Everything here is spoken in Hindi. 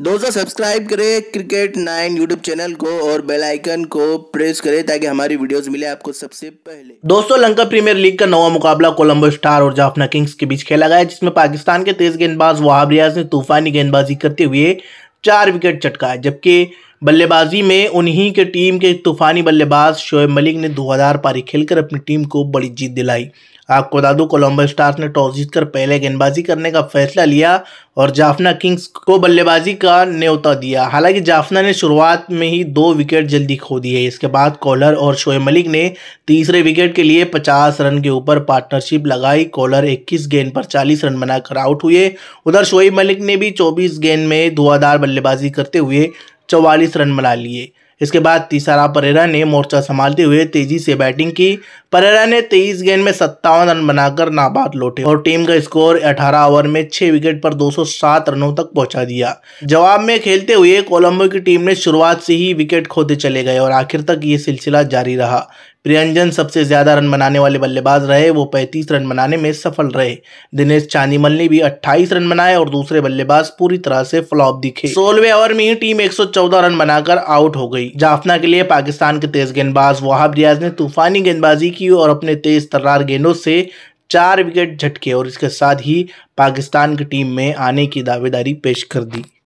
दोस्तों सब्सक्राइब करें क्रिकेट नाइन यूट्यूब चैनल को और बेल आइकन को प्रेस करें ताकि हमारी वीडियोस मिले आपको सबसे पहले दोस्तों लंका प्रीमियर लीग का नवा मुकाबला कोलंबो स्टार और जाफना किंग्स के बीच खेला गया जिसमें पाकिस्तान के तेज गेंदबाज वहाब रियाज ने तूफानी गेंदबाजी करते हुए चार विकेट चटकाए जबकि बल्लेबाजी में उन्हीं के टीम के तूफानी बल्लेबाज शोएब मलिक ने धुआधार पारी खेलकर अपनी टीम को बड़ी जीत दिलाई आपको बता दूं कोलंबो स्टार्स ने टॉस जीतकर पहले गेंदबाजी करने का फैसला लिया और जाफना किंग्स को बल्लेबाजी का न्यौता दिया हालांकि जाफना ने शुरुआत में ही दो विकेट जल्दी खो दिए इसके बाद कॉलर और शोएब मलिक ने तीसरे विकेट के लिए 50 रन के ऊपर पार्टनरशिप लगाई कॉलर 21 गेंद पर 40 रन बनाकर आउट हुए उधर शोएब मलिक ने भी 24 गेंद में धुआधार बल्लेबाजी करते हुए चौवालीस रन बना लिए इसके बाद तीसरा परेरा ने मोर्चा संभालते हुए तेजी से बैटिंग की परेरा ने तेईस गेंद में सत्तावन रन बनाकर नाबाद लौटे और टीम का स्कोर 18 ओवर में 6 विकेट पर 207 रनों तक पहुंचा दिया जवाब में खेलते हुए कोलंबो की टीम ने शुरुआत से ही विकेट खोते चले गए और आखिर तक ये सिलसिला जारी रहा प्रियंजन सबसे ज्यादा रन बनाने वाले बल्लेबाज रहे वो 35 रन बनाने में सफल रहे दिनेश चांदीमल ने भी 28 रन बनाए और दूसरे बल्लेबाज पूरी तरह से फ्लॉप दिखे सोलहवें ओवर में ही टीम 114 रन बनाकर आउट हो गई जाफना के लिए पाकिस्तान के तेज़ गेंदबाज वहाब रियाज ने तूफ़ानी गेंदबाजी की और अपने तेज़ तर्रार गेंदों से चार विकेट झटके और इसके साथ ही पाकिस्तान की टीम में आने की दावेदारी पेश कर दी